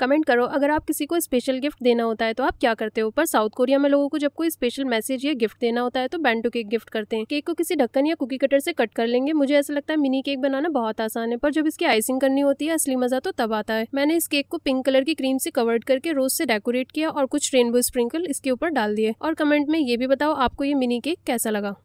comment करो अगर आप किसी को स्पेशल गिफ्ट देना होता है तो आप क्या करते हो पर साउथ कोरिया में लोगों को जब कोई स्पेशल मैसेज या गिफ्ट देना होता है तो बैंटो केक गिफ्ट करते हैं केक को किसी ढक्कन या कुकी कटर से कट कर लेंगे मुझे ऐसा लगता है मिनी केक बनाना बहुत आसान है पर जब इसकी आइसिंग करनी होती है असली मजा तो तब आता है मैंने इस केक को पिंक कलर की क्रीम से कवर्ड करके रोज से डेकोरेट किया और कुछ रेनबो स्प्रिंकल इसके ऊपर डाल दिए और कमेंट में ये भी बताओ आपको ये मिनी केक कैसा लगा